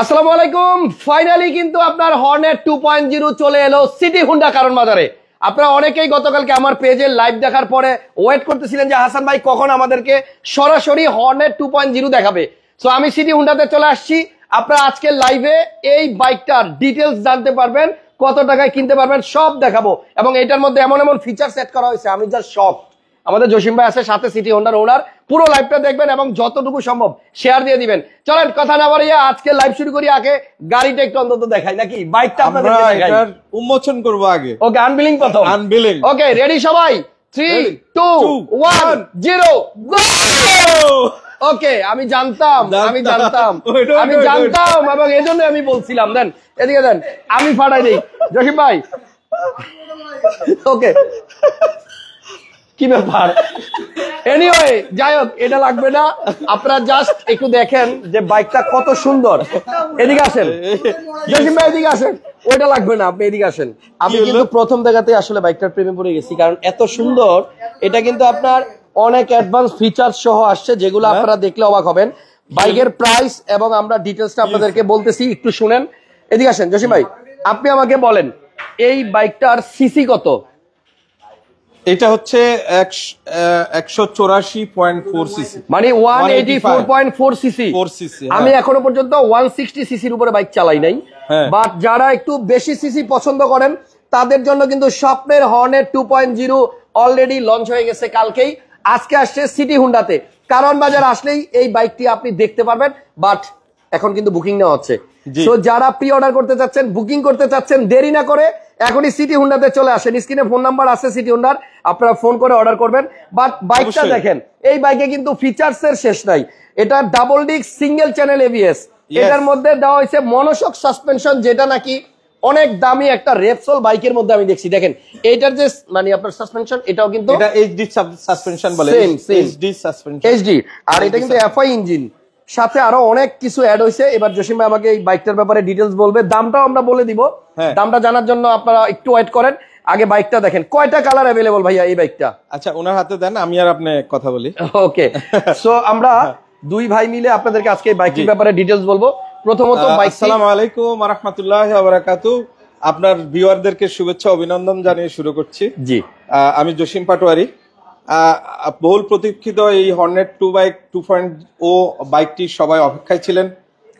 আসসালামু আলাইকুম ফাইনালি কিন্তু আপনার হর্নেট টু পয়েন্ট জিরো চলে এলো সিটি হুন্ডা কারণ বাজারে আপনারা অনেকেই গতকালকে আমার পেজে লাইভ দেখার পরে ওয়েট করতেছিলেন যে হাসান ভাই কখন আমাদেরকে সরাসরি হর্নের টু পয়েন্ট জিরো দেখাবে সো আমি সিটি হুন্ডাতে চলে আসছি আপনারা আজকে লাইভে এই বাইকটার ডিটেলস জানতে পারবেন কত টাকায় কিনতে পারবেন সব দেখাবো এবং এটার মধ্যে এমন এমন ফিচার সেট করা হয়েছে আমি যা শখ আমাদের জসিম ভাই আছে সাথে সিটি হোন্ডার ওনার পুরো লাইভটা দেখবেন এবং যতটুকু সম্ভব শেয়ার দিয়ে দিবেন চলেন কথা না বাড়িয়ে আজকে লাইভ শুরু করি আগে গাড়িটা একটু অন্তত দেখাই নাকি বাইকটা আপনাদের উন্মোচন করব আগে ওকে আনবিলিং প্রথম আনবিলিং ওকে রেডি সবাই ওকে আমি জানতাম আমি জানতাম জানতাম এবং আমি বলছিলাম দেন দেন আমি ফাটাই দিই জসিম ভাই ওকে কি ব্যাপার এনিওয়ে যাই হোক এটা লাগবে না আপনারা জাস্ট একটু দেখেন যে বাইকটা কত সুন্দর এদিকে আসেন জসিম ভাই এদিকে আসেন ওইটা লাগবে না আপনি এদিকে আসেন আমি কিন্তু প্রথম দেখাতে আসলে বাইকটার প্রেমে পড়ে গেছি কারণ এত সুন্দর এটা কিন্তু আপনার অনেক অ্যাডভান্স ফিচার সহ আসছে যেগুলো হ্যাঁ। আপনারা দেখলে অবাক হবেন বাইকের প্রাইস এবং আমরা ডিটেলসটা আপনাদেরকে বলতেছি একটু শুনেন এদিকে আসেন জসিম ভাই আপনি আমাকে বলেন এই বাইকটার সিসি কত এটা হচ্ছে একশো পয়েন্ট ফোর সিসি মানে one eighty four point four CC four আমি এখনো পর্যন্ত ওয়ান সিক্সটি সিসির উপরে বাইক চালাই নাই বাট হ্যাঁ। যারা একটু বেশি সিসি পছন্দ করেন তাদের জন্য কিন্তু স্বপ্নের হর্নের two point zero already launch হয়ে গেছে কালকেই আজকে আসছে সিটি হুন্ডাতে কারণ বাজার আসলেই এই বাইকটি আপনি দেখতে পারবেন বাট এখন কিন্তু বুকিং নেওয়া হচ্ছে সো যারা প্রি অর্ডার করতে চাচ্ছেন বুকিং করতে চাচ্ছেন দেরি না করে এখনই সিটি হুন্ডাতে চলে আসেন স্ক্রিনে ফোন নাম্বার আছে সিটি হুন্ডার আপনারা ফোন করে অর্ডার করবেন বাট বাইকটা দেখেন এই বাইকে কিন্তু ফিচার্স এর শেষ নাই এটা double disc single channel ABS এটার মধ্যে দেওয়া হয়েছে মনসক সাসপেনশন যেটা নাকি অনেক দামি একটা রেপসোল বাইকের মধ্যে আমি দেখছি দেখেন এইটার যে মানে আপনার সাসপেনশন এটাও কিন্তু এটা এইচডি সাসপেনশন বলে same same HD suspension HD আর এটা কিন্তু এফআই ইঞ্জিন সাথে আরো অনেক কিছু অ্যাড হয়েছে এবার জসিম ভাই আমাকে এই বাইকটার ব্যাপারে ডিটেলস বলবে দামটাও আমরা বলে দিব হ্যাঁ। দামটা জানার জন্য আপনারা একটু ওয়েট করেন আগে বাইকটা দেখেন কয়টা কালার अवेलेबल ভাইয়া এই বাইকটা আচ্ছা ওনার হাতে দেন আমি আর আপনি কথা বলি ওকে সো আমরা দুই ভাই মিলে আপনাদেরকে আজকে এই বাইকের ব্যাপারে ডিটেলস বলবো প্রথমত বাইক আসসালামু আলাইকুম ওয়া রাহমাতুল্লাহি ওয়া বারাকাতু আপনার ভিউয়ারদেরকে শুভেচ্ছা অভিনন্দন জানিয়ে শুরু করছি জি আমি জসীম পাটোয়ারি বহুল প্রতীক্ষিত এই Hornet two bike two point o বাইকটি সবাই অপেক্ষায় ছিলেন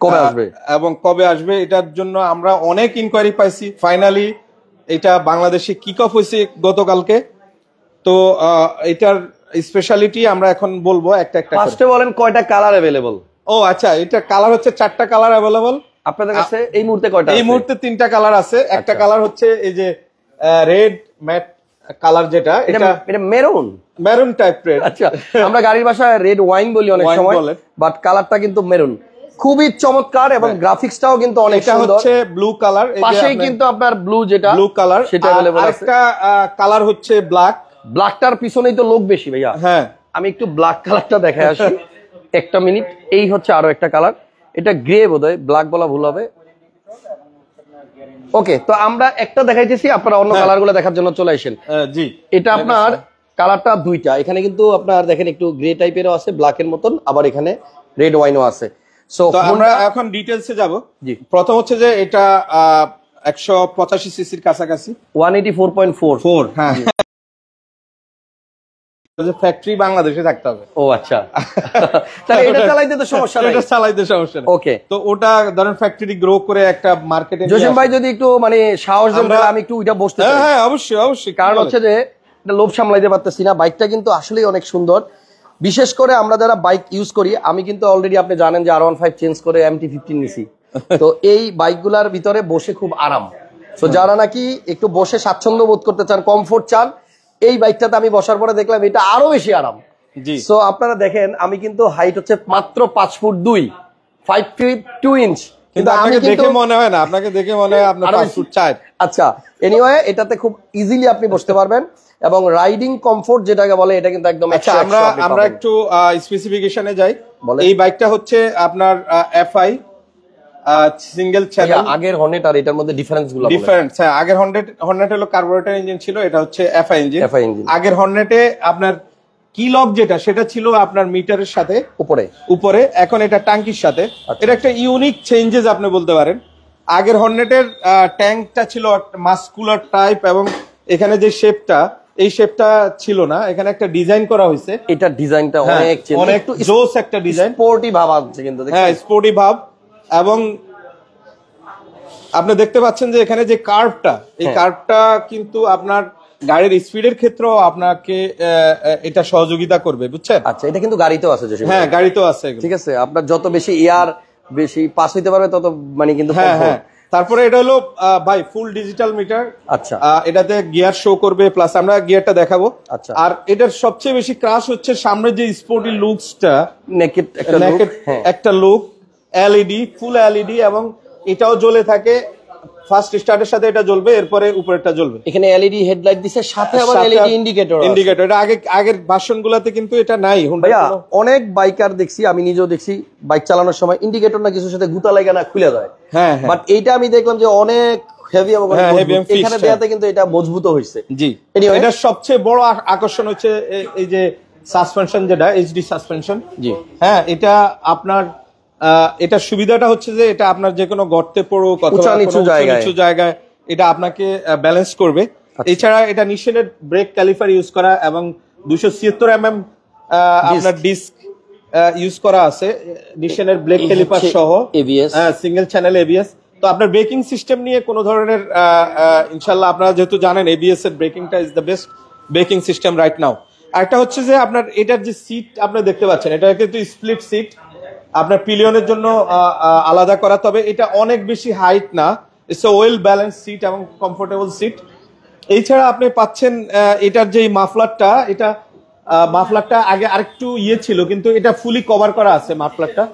কবে আসবে এবং কবে আসবে এটার জন্য আমরা অনেক ইনকোয়ারি পাইছি ফাইনালি এটা বাংলাদেশে কিক অফ হয়েছে গতকালকে তো এটার স্পেশালিটি আমরা এখন বলবো একটা একটা ফার্স্টে বলেন কয়টা কালার अवेलेबल ও আচ্ছা এটা কালার হচ্ছে চারটা কালার अवेलेबल আপনাদের কাছে এই মুহূর্তে কয়টা এই মুহূর্তে তিনটা কালার আছে একটা কালার আচ্ছা। হচ্ছে এই যে রেড ম্যাট কালার যেটা এটা এটা মেরুন মেরুন টাইপ রেড আচ্ছা আমরা গাড়ির ভাষায় রেড ওয়াইন বলি অনেক সময় বাট কালারটা কিন্তু মেরুন খুবই চমৎকার এবং গ্রাফিক্সটাও হ্যাঁ। কিন্তু অনেক সুন্দর হচ্ছে ব্লু কালার পাশেই কিন্তু আপনার ব্লু যেটা ব্লু কালার সেটা अवेलेबल আছে একটা কালার হচ্ছে ব্ল্যাক ব্ল্যাকটার পিছনেই তো লোক বেশি ভাইয়া হ্যাঁ আমি একটু ব্ল্যাক কালারটা দেখায় আসি একটা মিনিট এই হচ্ছে আরো একটা কালার এটা গ্রে বোধহয় ব্ল্যাক বলা ভুল হবে ওকে তো আমরা একটা দেখাইতেছি আপনারা অন্য কালারগুলো হ্যাঁ। দেখার জন্য চলে আসেন জি এটা আপনার কালারটা দুইটা এখানে কিন্তু আপনার দেখেন একটু গ্রে টাইপেরও আছে ব্ল্যাক এর মতন আবার এখানে রেড ওয়াইনও আছে সো আমরা এখন ডিটেলসে যাব জি প্রথম হচ্ছে যে এটা একশো পঁচাশি সিসির কাছাকাছি one eighty four point four four হ্যাঁ ফ্যাক্টরি বাংলাদেশে থাকতে হবে ও আচ্ছা তাহলে এটা চালাইতে তো সমস্যা নাই এটা চালাইতে সমস্যা নাই ওকে তো ওটা ধরেন ফ্যাক্টরি গ্রো করে একটা মার্কেটে জসিম ভাই যদি একটু মানে সাহস দেন আমি একটু ওইটা বসতে হ্যাঁ হ্যাঁ অবশ্যই অবশ্যই কারণ হচ্ছে যে একটা লোভ সামলাইতে পারতেছি না বাইকটা কিন্তু আসলেই অনেক সুন্দর বিশেষ করে আমরা যারা বাইক ইউজ করি আমি কিন্তু অলরেডি আপনি জানেন যে আর ওয়ান ফাইভ চেঞ্জ করে এম টি ফিফটিন নিছি তো এই বাইকগুলার ভিতরে বসে খুব আরাম তো যারা নাকি একটু বসে স্বাচ্ছন্দ্য বোধ করতে চান কমফোর্ট চান এই বাইকটাতে আমি বসার পরে দেখলাম এটা আরো বেশি আরাম সো আপনারা দেখেন আমি কিন্তু হাইট হচ্ছে মাত্র পাঁচ ফুট দুই ফাইভ ফিট টু ইঞ্চ কিন্তু আপনাকে দেখে মনে হয় না আপনাকে দেখে মনে হয় আপনার ফুট চার আচ্ছা এনিওয়ে এটাতে খুব ইজিলি আপনি বসতে পারবেন এবং রাইডিং কমফোর্ট যেটাকে বলে এটা কিন্তু একদম আচ্ছা আমরা আমরা একটু স্পেসিফিকেশনে যাই এই বাইকটা হচ্ছে আপনার এফআই সিঙ্গেল চ্যানেল আগের হর্নেট আর এটার মধ্যে ডিফারেন্স গুলো ডিফারেন্স হ্যাঁ আগের হর্নেট হর্নেট হলো কার্বোরেটর ইঞ্জিন ছিল এটা হচ্ছে এফআই ইঞ্জিন এফআই ইঞ্জিন আগের হর্নেটে আপনার কি লক যেটা সেটা ছিল আপনার মিটারের সাথে উপরে উপরে এখন এটা টাঙ্কির সাথে আচ্ছা। এটা একটা ইউনিক চেঞ্জেস আপনি বলতে পারেন আগের হর্নেটের ট্যাঙ্কটা ছিল মাস্কুলার টাইপ এবং এখানে যে শেপটা এই শেপটা ছিল না এখানে একটা ডিজাইন করা হয়েছে এটা ডিজাইনটা হ্যাঁ, অনেক অনেক জোস একটা ডিজাইন স্পোর্টি ভাব আছে কিন্তু হ্যাঁ স্পোর্টি ভাব এবং আপনি দেখতে পাচ্ছেন যে এখানে যে কার্ভটা এই কার্ভটা হ্যাঁ। কিন্তু আপনার গাড়ির স্পিডের ক্ষেত্রেও আপনাকে এটা সহযোগিতা করবে বুঝছেন আচ্ছা এটা কিন্তু গাড়িতেও আছে হ্যাঁ গাড়িতেও আছে ঠিক আছে আপনার যত বেশি এয়ার বেশি পাস হইতে পারবে তত মানে কিন্তু হ্যাঁ হ্যাঁ তারপরে এটা হলো ভাই ফুল ডিজিটাল মিটার আচ্ছা এটাতে গিয়ার শো করবে প্লাস আমরা গিয়ারটা দেখাবো আচ্ছা আর এটার সবচেয়ে বেশি ক্রাশ হচ্ছে সামনে যে স্পোর্টি লুকসটা নেকেট একটা লুক হ্যাঁ। একটা লুক এলইডি ফুল এলইডি এবং এটাও জ্বলে থাকে ফার্স্ট স্টার্টের সাথে এটা জ্বলবে এরপরে উপরেরটা জ্বলবে এখানে এলইডি হেডলাইট দিছে সাথে আবার এলইডি ইন্ডিকেটর ইন্ডিকেটর এটা আগে আগের ভার্সনগুলোতে কিন্তু এটা নাই ভাইয়া অনেক বাইকার দেখছি আমি নিজেও দেখছি বাইক চালানোর সময় ইন্ডিকেটর না কিছুর সাথে গুতা লাগে না খুলে যায় হ্যাঁ বাট হ্যাঁ। এইটা আমি দেখলাম যে অনেক হেভি হ্যাঁ, এখানে হ্যাঁ। দেয়াতে কিন্তু এটা মজবুত হয়েছে জি এটা সবচেয়ে বড় আকর্ষণ হচ্ছে এই যে সাসপেনশন যেটা এইচডি সাসপেনশন জি হ্যাঁ এটা আপনার এটা সুবিধাটা হচ্ছে যে এটা আপনার যে কোনো গর্তে পড়ুক অথবা নিচু জায়গায় এটা আপনাকে ব্যালেন্স করবে আচ্ছা। এছাড়া এটা নিশেনের ব্রেক ক্যালিফার ইউজ করা এবং দুশো ছিয়াত্তর এম mm, এম আপনার ডিস্ক ইউজ করা আছে নিশেনের ব্রেক ক্যালিপার সহ সিঙ্গেল চ্যানেল এবিএস তো আপনার ব্রেকিং সিস্টেম নিয়ে কোনো ধরনের ইনশাল্লাহ আপনারা যেহেতু জানেন এবিএস এর ব্রেকিংটা is the best braking system right now একটা হচ্ছে যে আপনার এটার যে সিট আপনি দেখতে পাচ্ছেন এটা কিন্তু স্প্লিট সিট আপনার পিলিয়নের জন্য আলাদা করা তবে এটা অনেক বেশি হাইট না it's a well balance seat এবং কমফোর্টেবল সিট এছাড়া আপনি পাচ্ছেন এটার যে মাফলারটা এটা মাফলারটা আগে আরেকটু ইয়ে ছিল কিন্তু এটা ফুলি কভার করা আছে মাফলারটা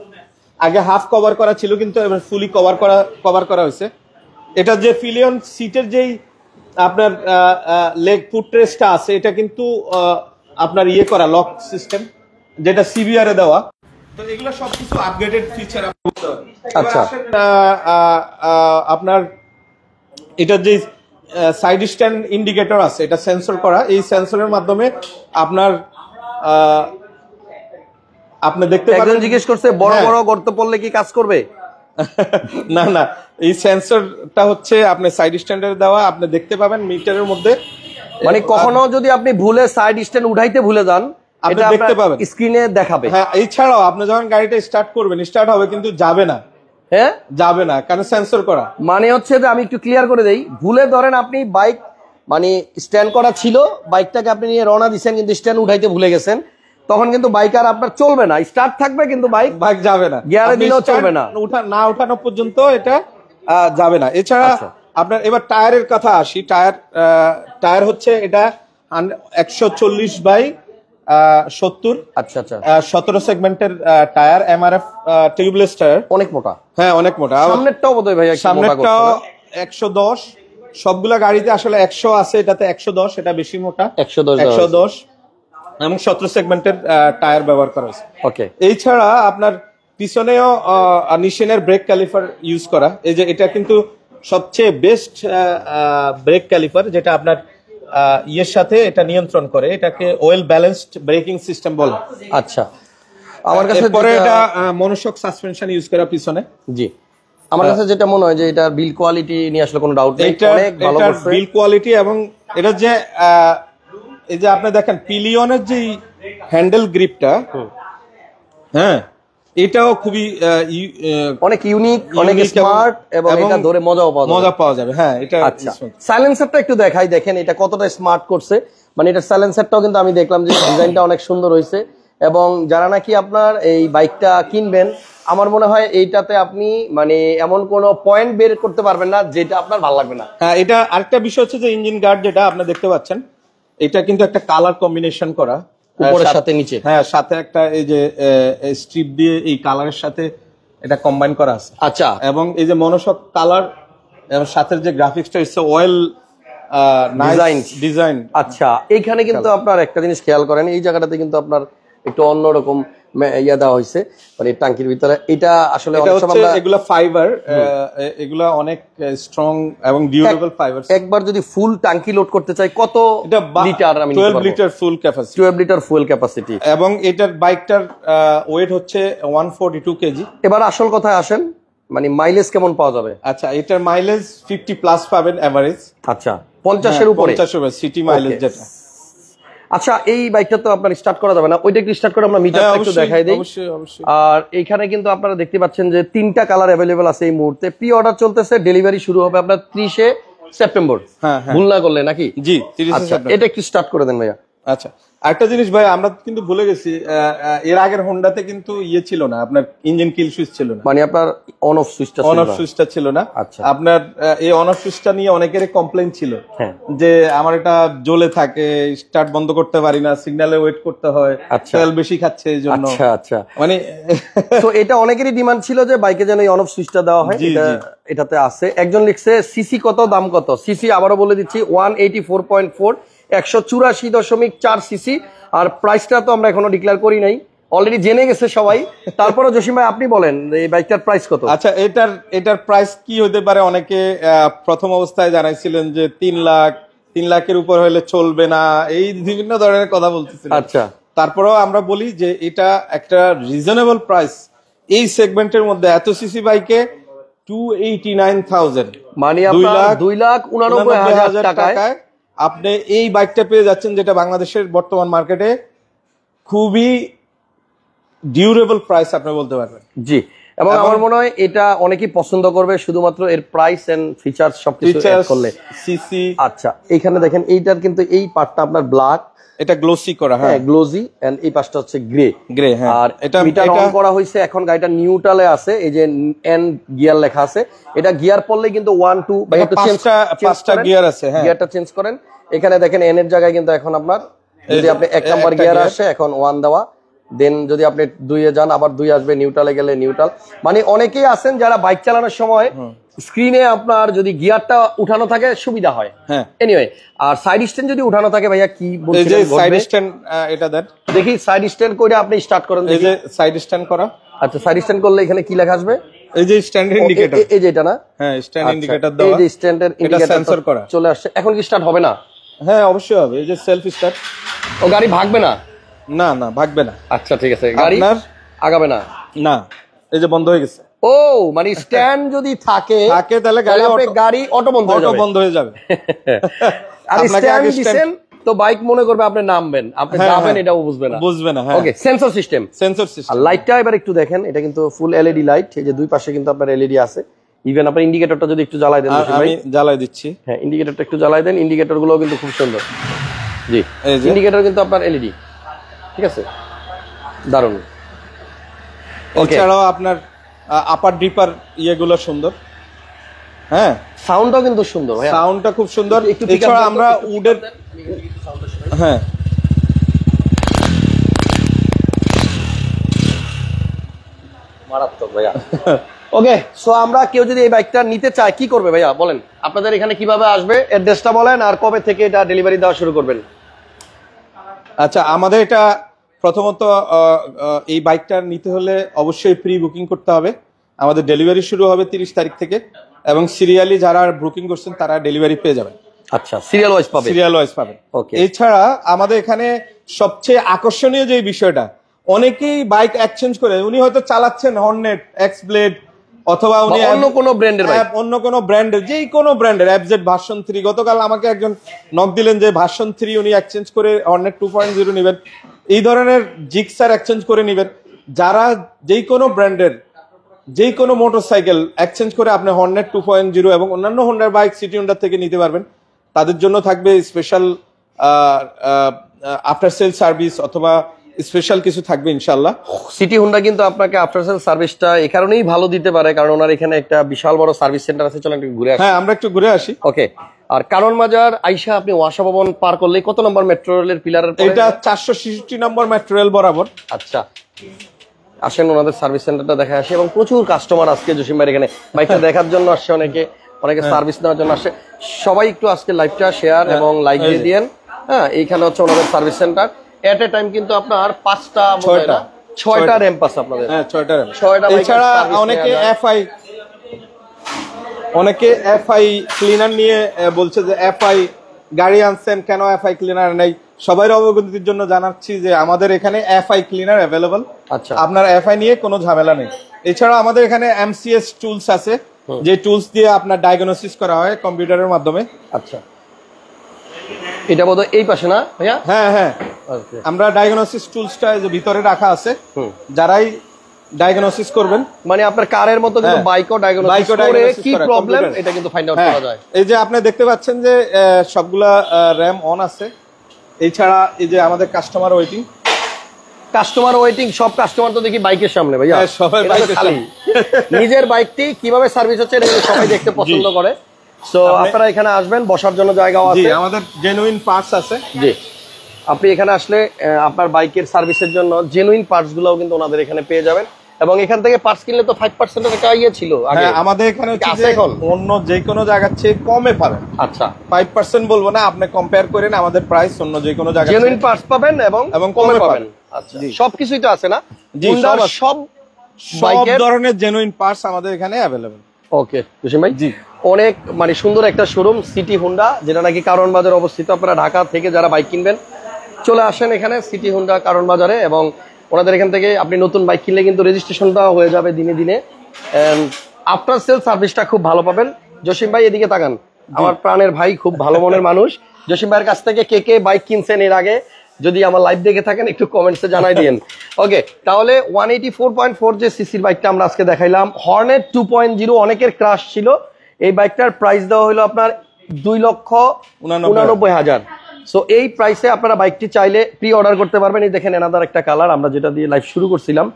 আগে হাফ কভার করা ছিল কিন্তু এবার ফুলি কভার করা কভার করা হয়েছে এটা যে ফিলিয়ন সিটের যেই আপনার লেগ ফুট আছে এটা কিন্তু আপনার ইয়ে করা লক সিস্টেম যেটা সিবিআরে দেওয়া আচ্ছা। আপনার এটা যে সাইড স্ট্যান্ড ইন্ডিকেটর আছে এটা সেন্সর করা এই সেন্সরের মাধ্যমে আপনার আপনি দেখতে একজন জিজ্ঞেস করছে বড় হ্যাঁ। বড় গর্ত পড়লে কি কাজ করবে না না এই সেন্সরটা হচ্ছে আপনি সাইড স্ট্যান্ডের দেওয়া আপনি দেখতে পাবেন মিটারের মধ্যে মানে কখনো যদি আপনি ভুলে সাইড স্ট্যান্ড উঠাইতে ভুলে যান আপনি দেখতে পাবেন স্ক্রিনে দেখাবে হ্যাঁ এছাড়াও আপনি যখন গাড়িটা স্টার্ট করবেন স্টার্ট হবে কিন্তু যাবে না হ্যাঁ যাবে না কারণ সেন্সর করা মানে হচ্ছে যে আমি একটু ক্লিয়ার করে দেই ভুলে ধরেন আপনি বাইক মানে স্ট্যান্ড করা ছিল বাইকটাকে আপনি নিয়ে রওনা দিচ্ছেন কিন্তু স্ট্যান্ড উঠাইতে ভুলে গেছেন তখন কিন্তু বাইক আর আপনার চলবে না স্টার্ট থাকবে কিন্তু বাইক বাইক যাবে না গিয়ারে দিলেও চলবে না উঠা না ওঠানো পর্যন্ত এটা যাবে না এছাড়া আচ্ছা। আপনার এবার টায়ারের কথা আসি টায়ার টায়ার হচ্ছে এটা একশো চল্লিশ বাইক সত্তর আচ্ছা আচ্ছা সতেরো সেগমেন্টের tyre M R MRF tubeless tyre অনেক মোটা হ্যাঁ অনেক মোটা সামনেরটাও বোধহয় ভাই সামনেরটা একশো দশ সবগুলা গাড়িতে আসলে একশো আছে এটাতে একশো দশ এটা বেশি মোটা একশো দশ একশো দশ এবং সতেরো সেগমেন্টের টায়ার ব্যবহার করা হয়েছে ওকে এছাড়া আপনার পিছনেও নিশেনের ব্রেক ক্যালিফার ইউজ করা এই যে এটা কিন্তু সবচেয়ে বেস্ট ব্রেক ক্যালিফার যেটা আপনার ইয়ের সাথে এটা নিয়ন্ত্রণ করে এটাকে ওয়েল ব্যালেন্সড ব্রেকিং সিস্টেম বলে আচ্ছা আমার কাছে পরে এটা মনোশক সাসপেনশন ইউজ করা পিছনে জি আমার হ্যাঁ। কাছে যেটা মনে হয় যে এটা বিল কোয়ালিটি নিয়ে আসলে কোনো ডাউট নেই অনেক ভালো করছে বিল কোয়ালিটি এবং এটা যে এই যে আপনি দেখেন পিলিয়নের যে হ্যান্ডেল গ্রিপটা হ্যাঁ এটাও খুবই অনেক ইউনিক অনেক স্মার্ট এবং এটা ধরে মজাও পাওয়া মজা পাওয়া যাবে হ্যাঁ এটা আচ্ছা সাইলেন্সারটা একটু দেখাই দেখেন এটা কতটা স্মার্ট করছে মানে এটা সাইলেন্সারটাও কিন্তু আমি দেখলাম যে ডিজাইনটা অনেক সুন্দর হয়েছে এবং যারা নাকি আপনার এই বাইকটা কিনবেন আমার মনে হয় এইটাতে আপনি মানে এমন কোন পয়েন্ট বের করতে পারবেন না যেটা আপনার ভালো লাগবে না হ্যাঁ এটা আরেকটা বিষয় হচ্ছে যে ইঞ্জিন গার্ড যেটা আপনি দেখতে পাচ্ছেন এটা কিন্তু একটা কালার কম্বিনেশন করা উপরের হ্যাঁ, সাথে নিচে হ্যাঁ সাথে একটা এই যে স্ট্রিপ দিয়ে এই কালারের সাথে এটা কম্বাইন করা আছে আচ্ছা এবং এই যে মনোসক কালার এবং সাথে যে গ্রাফিক্সটা হচ্ছে অয়েল ডিজাইন ডিজাইন আচ্ছা এখানে কিন্তু আপনার একটা জিনিস খেয়াল করেন এই জায়গাটাতে কিন্তু আপনার একটু অন্যরকম ইয়া দেওয়া হয়েছে মানে টাঙ্কির ভিতরে এটা আসলে এগুলা ফাইবার এগুলা অনেক স্ট্রং এবং ডিউরেবল ফাইবার একবার যদি ফুল টাঙ্কি লোড করতে চাই কত লিটার আমি 12 litre full capacity 12 litre full capacity এবং এটার বাইকটার ওয়েট হচ্ছে 142 কেজি এবার আসল কথায় আসেন মানে মাইলেজ কেমন পাওয়া যাবে আচ্ছা এটার মাইলেজ 50 প্লাস পাবেন এভারেজ আচ্ছা 50 এর হ্যাঁ, উপরে 50 সিটি মাইলেজ যেটা আচ্ছা এই বাইকটা তো আপনার স্টার্ট করা যাবে না ওইটা একটু স্টার্ট করে আমরা মিটার হ্যাঁ, একটু দেখাই দিই আর এখানে কিন্তু আপনারা দেখতে পাচ্ছেন যে তিনটা কালার অ্যাভেলেবেল আছে এই মুহূর্তে প্রি অর্ডার চলতেছে ডেলিভারি শুরু হবে আপনার ত্রিশে সেপ্টেম্বর হ্যাঁ, হ্যাঁ। ভুল না করলে নাকি জি আচ্ছা এটা একটু স্টার্ট করে দেন ভাইয়া আচ্ছা আরেকটা জিনিস ভাই আমরা কিন্তু ভুলে গেছি এর আগের হোন্ডাতে কিন্তু ইয়ে ছিল না আপনার ইঞ্জিন কিল সুইচ ছিল না মানে আপনার অন অফ সুইচটা অন অফ সুইচটা ছিল না আচ্ছা আপনার এই অন অফ সুইচটা নিয়ে অনেকেরই কমপ্লেন ছিল হ্যাঁ। যে আমার এটা জ্বলে থাকে স্টার্ট বন্ধ করতে পারি না সিগন্যালে ওয়েট করতে হয় তেল আচ্ছা। বেশি খাচ্ছে এই জন্য আচ্ছা আচ্ছা মানে তো এটা অনেকেরই ডিমান্ড ছিল যে বাইকে যেন এই অন অফ সুইচটা দেওয়া হয় এটা এটাতে আছে একজন লিখছে সিসি কত দাম কত সিসি আবারও বলে দিচ্ছি one eighty four point four একশো চুরাশি দশমিক চার সিসি আর প্রাইসটা তো আমরা এখনো ডিক্লেয়ার করি নাই অলরেডি জেনে গেছে সবাই তারপরে জসিম ভাই আপনি বলেন এই বাইকটার প্রাইস কত আচ্ছা এটার এটার প্রাইস কি হতে পারে অনেকে প্রথম অবস্থায় জানাইছিলেন যে তিন লাখ তিন লাখের উপর হলে চলবে না এই বিভিন্ন ধরনের কথা বলতেছিলেন আচ্ছা তারপরেও আমরা বলি যে এটা একটা রিজনেবল প্রাইস এই সেগমেন্টের মধ্যে এত সিসি বাইকে টু এইটি নাইন থাউজেন্ড মানে দুই লাখ দুই লাখ উনানব্বই হাজার টাকায় আপনি এই বাইকটা পেয়ে যাচ্ছেন যেটা বাংলাদেশের বর্তমান মার্কেটে খুবই ডিউরেবল প্রাইস আপনি বলতে পারবেন জি এবং আমার মনে হয় এটা অনেকেই পছন্দ করবে শুধুমাত্র এর প্রাইস এন্ড ফিচার্স সবকিছু অ্যাড করলে সিসি আচ্ছা এখানে দেখেন এইটার কিন্তু এই পার্টটা আপনার ব্ল্যাক এটা গ্লোসি করা হ্যাঁ গ্লোসি হ্যাঁ, এন্ড এই পাশটা হচ্ছে গ্রে গ্রে হ্যাঁ আর এটা মিটার অন করা হয়েছে এখন গাড়িটা নিউট্রালে আছে এই যে এন গিয়ার লেখা আছে এটা গিয়ার পড়লে কিন্তু 1 2 বা একটু চেঞ্জ পাঁচটা গিয়ার আছে হ্যাঁ গিয়ারটা চেঞ্জ করেন এখানে দেখেন এন এর জায়গায় কিন্তু এখন আপনার যদি আপনি এক নাম্বার গিয়ার আসে এখন ওয়ান দেওয়া দেন যদি আপনি দুইয়ে যান আবার দুই আসবে নিউট্রালে গেলে নিউট্রাল মানে অনেকেই আছেন যারা বাইক চালানোর সময় স্ক্রিনে আপনার যদি গিয়ারটা উঠানো থাকে সুবিধা হয় এনিওয়ে হ্যাঁ। আর সাইড স্ট্যান্ড যদি উঠানো থাকে ভাইয়া কি যে সাইড স্ট্যান্ড এটা দেন দেখি সাইড স্ট্যান্ড করে আপনি স্টার্ট করেন এই যে সাইড স্ট্যান্ড করা আচ্ছা সাইড স্ট্যান্ড করলে এখানে কি লেখা আসবে এই যে স্ট্যান্ড ইন্ডিকেটর এই যে এটা না হ্যাঁ স্ট্যান্ড ইন্ডিকেটর দাও এই যে স্ট্যান্ডের ইন্ডিকেটর সেন্সর করা চলে আসছে এখন কি স্টার্ট হবে না হ্যাঁ অবশ্যই হবে এই যে সেলফ স্টার্ট ও গাড়ি ভাগবে না না না ভাগবে না আচ্ছা ঠিক আছে গাড়ি আপনার আগাবে না না এই যে বন্ধ হয়ে গেছে ও মানে স্ট্যান্ড যদি থাকে থাকে তাহলে গাড়ি অটো গাড়ি অটো বন্ধ হয়ে যাবে অটো বন্ধ হয়ে যাবে আর স্ট্যান্ড দিবেন তো বাইক মনে করবে আপনি নামবেন আপনি হ্যাঁ, যাবেন হ্যাঁ। এটা বুঝবে না বুঝবে না হ্যাঁ okay sensor system sensor system আর লাইটটা এবার একটু দেখেন এটা কিন্তু ফুল এলইডি লাইট এই যে দুই পাশে কিন্তু আপনার এলইডি আছে ইভেন আপনার ইন্ডিকেটরটা যদি একটু জ্বালাই দেন আমি জ্বালাই দিচ্ছি হ্যাঁ ইন্ডিকেটরটা একটু জ্বালাই দেন ইন্ডিকেটর গুলো কিন্তু খুব সুন্দর জি ইন্ডিকেটর কিন্তু আপনার এলইডি ঠিক আছে দারুণ এছাড়াও আপনার আপার ডিপার ইয়েগুলো সুন্দর হ্যাঁ সাউন্ডটাও কিন্তু সুন্দর ভাই সাউন্ডটা খুব সুন্দর একটু এছাড়া আমরা উডের হ্যাঁ মারাত্মক ভাইয়া ওকে সো আমরা কেউ যদি এই বাইকটা নিতে চায় কি করবে ভাইয়া বলেন আপনাদের এখানে কিভাবে আসবে অ্যাড্রেসটা বলেন আর কবে থেকে এটা ডেলিভারি দেওয়া শুরু করবেন আচ্ছা আমাদের এটা প্রথমত এই বাইকটা নিতে হলে অবশ্যই প্রি বুকিং করতে হবে আমাদের ডেলিভারি শুরু হবে তিরিশ তারিখ থেকে এবং সিরিয়ালি যারা বুকিং করছেন তারা ডেলিভারি পেয়ে যাবেন আচ্ছা সিরিয়াল ওয়াইজ পাবে সিরিয়াল ওয়াইজ পাবেন এছাড়া আমাদের এখানে সবচেয়ে আকর্ষণীয় যে বিষয়টা অনেকেই বাইক এক্সচেঞ্জ করে উনি হয়তো চালাচ্ছেন হর্নেট এক্স ব্লেড অথবা উনি অন্য কোন ব্র্যান্ডের অন্য কোন ব্র্যান্ডের যে কোনো ব্র্যান্ডের অ্যাপ জেড ভার্সন থ্রি গতকাল আমাকে একজন নক দিলেন যে ভার্সন থ্রি উনি এক্সচেঞ্জ করে অর্নেট টু পয়েন্ট জিরো নেবেন এই ধরনের জিক্সার এক্সচেঞ্জ করে নেবেন যারা যে কোনো ব্র্যান্ডের যে কোনো মোটরসাইকেল এক্সচেঞ্জ করে আপনি হর্নেট টু পয়েন্ট জিরো এবং অন্যান্য হন্ডার বাইক সিটি হোন্ডার থেকে নিতে পারবেন তাদের জন্য থাকবে স্পেশাল আফটার সেল সার্ভিস অথবা স্পেশাল কিছু থাকবে ইনশাল্লাহ সিটি হুন্ডা কিন্তু আপনাকে আফটার সেল সার্ভিসটা এই কারণেই ভালো দিতে পারে কারণ ওনার এখানে একটা বিশাল বড় সার্ভিস সেন্টার আছে চলেন একটু ঘুরে হ্যাঁ আমরা একটু ঘুরে আসি ওকে আর কারণ মাজার আইসা আপনি ওয়াসা ভবন পার করলে কত নম্বর মেট্রো রেলের পিলার এটা চারশো নম্বর মেট্রো রেল বরাবর আচ্ছা আসেন ওনাদের সার্ভিস সেন্টারটা দেখা আসে এবং প্রচুর কাস্টমার আজকে জসিম ভাইয়ের এখানে বাইকটা দেখার জন্য আসছে অনেকে অনেকে সার্ভিস হ্যাঁ। নেওয়ার জন্য আসে সবাই একটু আজকে লাইভটা শেয়ার হ্যাঁ। এবং লাইক দিয়ে দিয়েন হ্যাঁ এইখানে হচ্ছে ওনাদের service center at a time কিন্তু আপনার পাঁচটা ছয়টা ছয়টা র্যাম্প আছে আপনাদের হ্যাঁ ছয়টা র্যাম্প ছয়টা এছাড়া অনেকে এফআই অনেকে এফআই ক্লিনার নিয়ে বলছে যে এফআই গাড়ি আনছেন কেন এফআই ক্লিনার নেই সবাই অবগতির জন্য জানাচ্ছি যে আমাদের এখানে এফআই ক্লিনার অ্যাভেলেবল আচ্ছা আপনার এফআই নিয়ে কোনো ঝামেলা নেই এছাড়া আমাদের এখানে এমসিএস টুলস আছে যে টুলস দিয়ে আপনার ডায়াগনোসিস করা হয় কম্পিউটারের মাধ্যমে আচ্ছা এটা বোধহয় এই পাশে না ভাইয়া হ্যাঁ হ্যাঁ আমরা ডায়াগনোসিস টুলসটা যে ভিতরে রাখা আছে যারাই ডায়াগনোসিস করবেন মানে আপনার কারের মতো কিন্তু বাইকও হ্যাঁ। ডায়াগনোসিস করে কি প্রবলেম এটা কিন্তু ফাইন্ড হ্যাঁ। আউট করা যায় এই যে আপনি দেখতে পাচ্ছেন যে সবগুলা র‍্যাম অন আছে এছাড়া এই যে আমাদের কাস্টমার ওয়েটিং কাস্টমার ওয়েটিং সব কাস্টমার তো দেখি বাইকের সামনে ভাইয়া হ্যাঁ, সবাই বাইকের সামনে নিজের বাইকটি কিভাবে সার্ভিস হচ্ছে এটা কিন্তু সবাই দেখতে পছন্দ করে সো আপনারা এখানে আসবেন বসার জন্য জায়গাও আছে আমাদের জেনুইন পার্টস আছে জি আপনি এখানে আসলে আপনার বাইকের সার্ভিসের জন্য জেনুইন গুলো কিন্তু ওনাদের এখানে পেয়ে যাবেন এবং এখান থেকে পার্টস কিনলে তো ফাইভ পার্সেন্ট একটা ইয়ে ছিল হ্যাঁ, আমাদের এখানে অন্য যে কোনো জায়গার চেয়ে কমে পাবেন আচ্ছা পার্সেন্ট বলবো না আপনি কম্পেয়ার করেন আমাদের প্রাইস অন্য যে কোনো জায়গায় জেনুইন পার্টস পাবেন এবং এবং কমে পাবেন আচ্ছা সবকিছুই তো আছে না হুন্ডার সব সব ধরনের জেনুইন পার্টস আমাদের এখানে অ্যাভেলেবেল ওকে জসিম ভাই জি অনেক মানে সুন্দর একটা শোরুম সিটি হুন্ডা যেটা নাকি কারণ বাজার অবস্থিত আপনারা ঢাকা থেকে যারা বাইক কিনবেন চলে আসেন এখানে সিটি হুন্ডা কারণ বাজারে এবং ওনাদের এখান থেকে আপনি নতুন বাইক কিনলে কিন্তু রেজিস্ট্রেশনটা হয়ে যাবে দিনে দিনে আফটার সেল সার্ভিসটা খুব ভালো পাবেন জসিম ভাই এদিকে তাকান আমার প্রাণের ভাই খুব ভালো মনের মানুষ জসিম ভাইয়ের কাছ থেকে কে কে বাইক কিনছেন এর আগে যদি আমার লাইভ দেখে থাকেন একটু কমেন্টসে জানাই দিন ওকে তাহলে one eighty four point four যে সিসির বাইকটা আমরা আজকে দেখাইলাম হর্নের টু পয়েন্ট জিরো অনেকের ক্রাশ ছিল এই বাইকটার প্রাইস দেওয়া হলো আপনার দুই লক্ষ উনানব্বই হাজার সো এই প্রাইসে আপনারা বাইকটি চাইলে প্রি অর্ডার করতে পারবেন এই দেখেন এনাদার একটা কালার আমরা যেটা দিয়ে লাইভ শুরু করছিলাম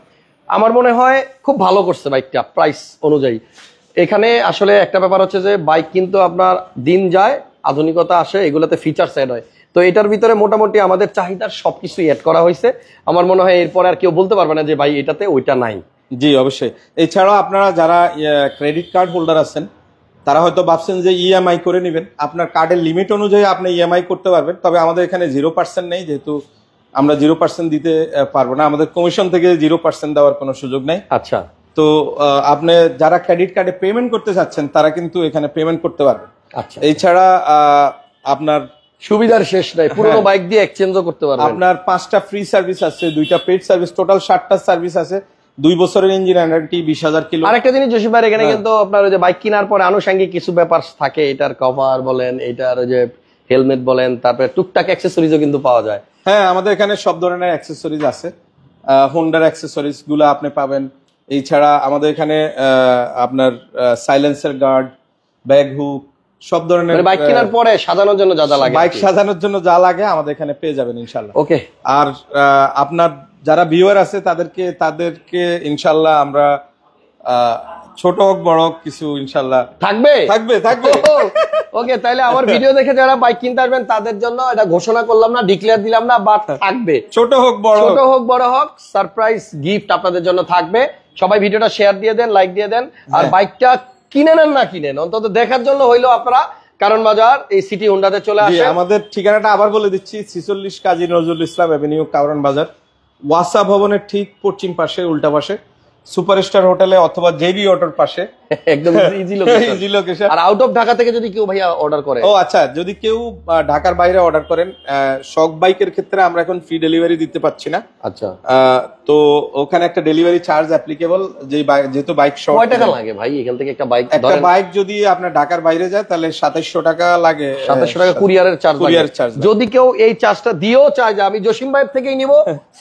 আমার মনে হয় খুব ভালো করছে বাইকটা প্রাইস অনুযায়ী এখানে আসলে একটা ব্যাপার হচ্ছে যে বাইক কিন্তু আপনার দিন যায় আধুনিকতা আসে এগুলোতে ফিচার্স অ্যাড হয় তো এটার ভিতরে মোটামুটি আমাদের চাহিদার সব কিছুই অ্যাড করা হয়েছে আমার মনে হয় এরপর আর কেউ বলতে পারবে না যে ভাই এটাতে ওইটা নাই জি অবশ্যই এছাড়াও আপনারা যারা ক্রেডিট কার্ড হোল্ডার আছেন তারা হয়তো ভাবছেন যে ইএমআই e করে নেবেন আপনার কার্ডের লিমিট অনুযায়ী আপনি ইএমআই e করতে পারবেন তবে আমাদের এখানে জিরো পার্সেন্ট নেই যেহেতু আমরা জিরো পার্সেন্ট দিতে পারবো না আমাদের কমিশন থেকে জিরো পার্সেন্ট দেওয়ার কোনো সুযোগ নেই আচ্ছা তো আপনি যারা ক্রেডিট কার্ডে পেমেন্ট করতে চাচ্ছেন তারা কিন্তু এখানে পেমেন্ট করতে পারবেন আচ্ছা এছাড়া আপনার সুবিধার শেষ নাই পুরো বাইক হ্যাঁ। দিয়ে এক্সচেঞ্জও করতে পারবেন আপনার পাঁচটা ফ্রি সার্ভিস আছে দুইটা পেড সার্ভিস টোটাল ষাটটা সার্ভিস আছে দুই বছরের ইঞ্জিন ওয়ারেন্টি বিশ হাজার কিলো আরেকটা জিনিস জসিফ ভাই এখানে হ্যাঁ। কিন্তু আপনার ওই যে বাইক কেনার পরে আনুষঙ্গিক কিছু ব্যাপার থাকে এটার কভার বলেন এটার ওই যে হেলমেট বলেন তারপরে টুকটাক অ্যাক্সেসরিজও কিন্তু পাওয়া যায় হ্যাঁ আমাদের এখানে সব ধরনের অ্যাক্সেসরিজ আছে হোন্ডার অ্যাক্সেসরিজ গুলো আপনি পাবেন এছাড়া আমাদের এখানে আপনার সাইলেন্সার গার্ড ব্যাগ হুক সব ধরনের বাইক মানে কেনার পরে সাজানোর জন্য যা যা লাগে বাইক সাজানোর জন্য যা লাগে আমাদের এখানে পেয়ে যাবেন ইনশাল্লাহ ওকে আর আপনার যারা ভিউয়ার আছে তাদেরকে তাদেরকে ইনশাল্লাহ আমরা ছোট হোক বড় হোক কিছু ইনশাল্লাহ থাকবে থাকবে থাকবে ওকে তাহলে আমার ভিডিও দেখে যারা বাইক কিনতে আসবেন তাদের জন্য এটা ঘোষণা করলাম না ডিক্লেয়ার দিলাম না বা হ্যাঁ। থাকবে ছোট হোক বড় ছোট হোক বড় হোক সারপ্রাইজ গিফট আপনাদের জন্য থাকবে সবাই ভিডিওটা শেয়ার দিয়ে দেন লাইক দিয়ে দেন আর বাইকটা হ্যাঁ। কিনে নেন না কিনেন অন্তত দেখার জন্য হইলো আপনারা কারণ বাজার এই সিটি হোন্ডাতে চলে আসে আমাদের ঠিকানাটা আবার বলে দিচ্ছি ছিচল্লিশ কাজী নজরুল ইসলাম এভিনিউ কারণ বাজার ওয়াসা ভবনের ঠিক পশ্চিম পাশে উল্টা পাশে সুপারস্টার হোটেলে অথবা জেবি অটোর পাশে একদম ইজি লোকেশন ইজি লোকেশন আর আউট অফ ঢাকা থেকে যদি কেউ ভাইয়া অর্ডার করে ও আচ্ছা যদি কেউ ঢাকার বাইরে অর্ডার করেন শক বাইকের ক্ষেত্রে আমরা এখন ফ্রি ডেলিভারি দিতে পাচ্ছি না আচ্ছা তো ওখানে একটা ডেলিভারি চার্জ অ্যাপ্লিকেবল যে যেহেতু বাইক শর্ট কয় টাকা লাগে ভাই এখান থেকে একটা বাইক একটা বাইক যদি আপনার ঢাকার বাইরে যায় তাহলে সাতাশশো টাকা লাগে সাতাশশো টাকা কুরিয়ারের চার্জ কুরিয়ার চার্জ যদি কেউ এই চার্জটা দিয়েও চায় যে আমি জসিম বাইক থেকেই নিব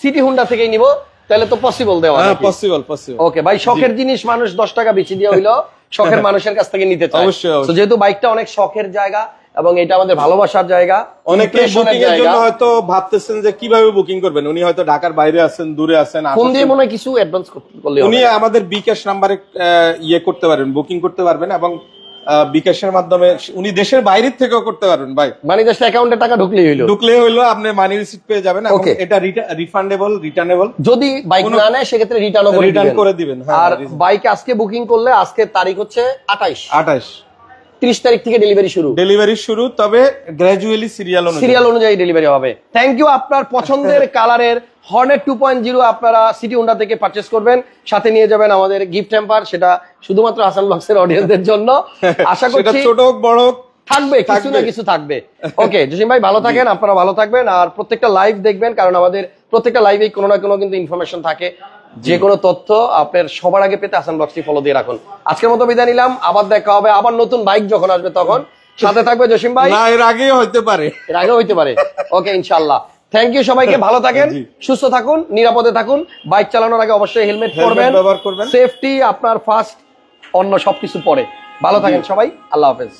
সিটি হুন্ডা থেকেই নিব তাহলে তো পসিবল দেওয়া হ্যাঁ পসিবল পসিবল ওকে ভাই শখের জিনিস মানুষ 10 টাকা বেচি দিয়ে হইলো শখের মানুষের কাছ থেকে নিতে চায় অবশ্যই যেহেতু বাইকটা অনেক শখের জায়গা এবং এটা আমাদের ভালোবাসার জায়গা অনেকে বুকিং এর জন্য হয়তো ভাবতেছেন যে কিভাবে বুকিং করবেন উনি হয়তো ঢাকার বাইরে আছেন দূরে আছেন ফোন দিয়ে মনে কিছু অ্যাডভান্স করতে উনি আমাদের বিকাশ নম্বরে ইয়ে করতে পারবেন বুকিং করতে পারবেন এবং বিকাশের মাধ্যমে উনি দেশের বাইরের থেকেও করতে পারবেন ভাই মানি জাস্ট অ্যাকাউন্টে টাকা ঢুকলেই হলো ঢুকলেই হলো আপনি মানি রিসিট পেয়ে যাবেন এটা রিফান্ডেবল রিটার্নেবল যদি বাইক না নেয় সেক্ষেত্রে রিটার্ন করে রিটার্ন করে দিবেন হ্যাঁ, আর বাইক আজকে বুকিং করলে আজকে তারিখ হচ্ছে 28 28 30 তারিখ থেকে ডেলিভারি শুরু ডেলিভারি শুরু তবে গ্রাজুয়ালি সিরিয়াল অনুযায়ী সিরিয়াল অনুযায়ী ডেলিভারি হবে থ্যাংক ইউ আপনার পছন্দের কালারের হর্নেট টু পয়েন্ট জিরো আপনারা সিটি হোন্ডা থেকে পার্চেস করবেন সাথে নিয়ে যাবেন আমাদের গিফট হ্যাম্পার সেটা শুধুমাত্র হাসান বক্সের অডিয়েন্সদের জন্য আশা করছি ছোট হোক বড় হোক থাকবে কিছু না কিছু থাকবে ওকে জসিম ভাই ভালো থাকেন আপনারা ভালো থাকবেন আর প্রত্যেকটা লাইভ দেখবেন কারণ আমাদের প্রত্যেকটা লাইভে কোনো না কোনো কিন্তু ইনফরমেশন থাকে যে কোনো তথ্য আপনার সবার আগে পেতে আসান বক্সটি ফলো দিয়ে রাখুন আজকের মতো বিদায় নিলাম আবার দেখা হবে আবার নতুন বাইক যখন আসবে তখন সাথে থাকবে জসিম ভাই না এর আগেও হইতে পারে এর আগেও হইতে পারে ওকে ইনশাল্লাহ থ্যাংক ইউ সবাইকে ভালো থাকেন সুস্থ থাকুন নিরাপদে থাকুন বাইক চালানোর আগে অবশ্যই হেলমেট পরবেন ব্যবহার করবেন সেফটি আপনার ফার্স্ট অন্য সবকিছু পরে ভালো থাকেন সবাই আল্লাহ হাফেজ